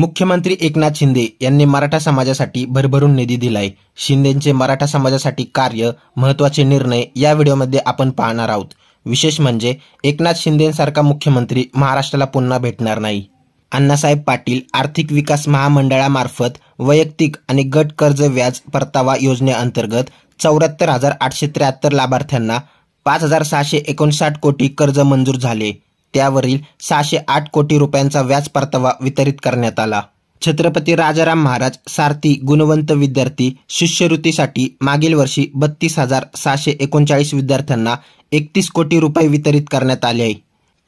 मुख्यमंत्री एकनाथ शिंदे यांनी मराठा समाजासाठी भरभरून निधी दिलाय शिंदेचे मराठा समाजासाठी कार्य महत्वाचे निर्णय या व्हिडिओमध्ये आपण पाहणार आहोत विशेष म्हणजे एकनाथ शिंदेसारखा मुख्यमंत्री महाराष्ट्राला पुन्हा भेटणार नाही अण्णासाहेब पाटील आर्थिक विकास महामंडळामार्फत वैयक्तिक आणि गट कर्ज व्याज परतावा योजनेअंतर्गत चौऱ्याहत्तर हजार आठशे त्र्याहत्तर लाभार्थ्यांना पाच हजार सहाशे एकोणसाठ कोटी कर्ज मंजूर झाले त्यावरील सहाशे आठ कोटी रुपयांचा व्याज परतावा वितरित करण्यात आला छत्रपती राजाराम महाराज सारथी गुणवंत विद्यार्थी शिष्यवृत्तीसाठी मागील वर्षी बत्तीस हजार सहाशे एकोणचाळीस विद्यार्थ्यांना एकतीस कोटी रुपये वितरित करण्यात आले आहे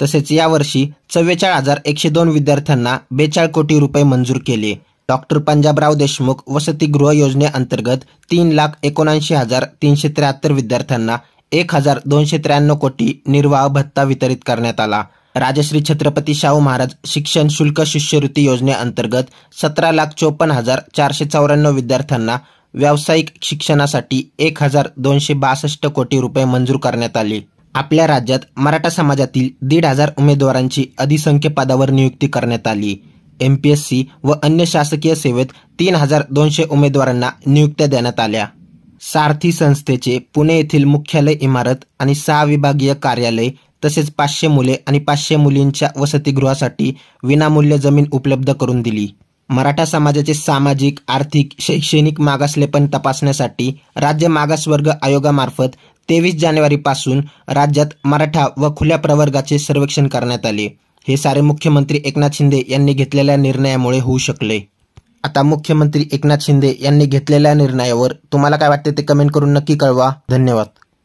तसेच यावर्षी चव्वेचाळीस हजार एकशे दोन विद्यार्थ्यांना बेचाळ कोटी रुपये मंजूर केले डॉक्टर पंजाबराव देशमुख वसतिगृह योजनेअंतर्गत तीन लाख एकोणऐंशी हजार तीनशे त्र्याहत्तर विद्यार्थ्यांना एक हजार दोनशे त्र्याण्णव कोटी निर्वाह भत्ता वितरित करण्यात आला राजश्री छत्रपती शाहू महाराज शिक्षण शुल्क शिष्यवृत्ती योजनेअंतर्गत सतरा लाख चोपन्न हजार चारशे चौऱ्याण्णव विद्यार्थ्यांना व्यावसायिक शिक्षणासाठी एक हजार दोनशे बासष्ट कोटी रुपये मंजूर करण्यात आले आपल्या राज्यात मराठा समाजातील दीड हजार उमेदवारांची अधिसंख्य पदावर नियुक्ती करण्यात आली एम पी एस सी व अन्य शासकीय सेवेत तीन हजार दोनशे उमेदवारांना नियुक्त्या देण्यात आल्या सारथी संस्थेचे पुणे येथील मुख्यालय इमारत आणि सहा विभागीय कार्यालय तसेच पाचशे मुले आणि पाचशे मुलींच्या वसतिगृहासाठी विनामूल्य जमीन उपलब्ध करून दिली मराठा समाजाचे सामाजिक आर्थिक शैक्षणिक मागासलेपण तपासण्यासाठी राज्य मागासवर्ग आयोगामार्फत तेवीस जानेवारीपासून राज्यात मराठा व खुल्या प्रवर्गाचे सर्वेक्षण करण्यात आले हे सारे मुख्यमंत्री एकनाथ शिंदे यांनी घेतलेल्या निर्णयामुळे होऊ शकले आता मुख्यमंत्री एकनाथ शिंदे यांनी घेतलेल्या निर्णयावर तुम्हाला काय वाटते ते कमेंट करून नक्की कळवा धन्यवाद